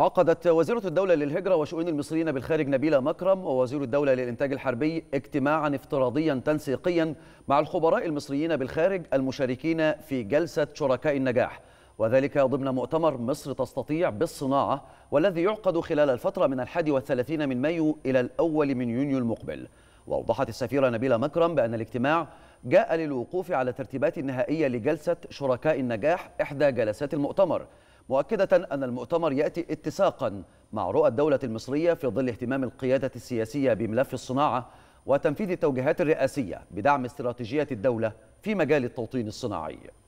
عقدت وزيرة الدولة للهجرة وشؤون المصريين بالخارج نبيلة مكرم ووزير الدولة للإنتاج الحربي اجتماعا افتراضيا تنسيقيا مع الخبراء المصريين بالخارج المشاركين في جلسة شركاء النجاح وذلك ضمن مؤتمر مصر تستطيع بالصناعة والذي يعقد خلال الفترة من الحادي والثلاثين من مايو إلى الأول من يونيو المقبل وأوضحت السفيرة نبيلة مكرم بأن الاجتماع جاء للوقوف على الترتيبات النهائية لجلسة شركاء النجاح إحدى جلسات المؤتمر مؤكدة أن المؤتمر يأتي اتساقا مع رؤى الدولة المصرية في ظل اهتمام القيادة السياسية بملف الصناعة وتنفيذ التوجيهات الرئاسية بدعم استراتيجية الدولة في مجال التوطين الصناعي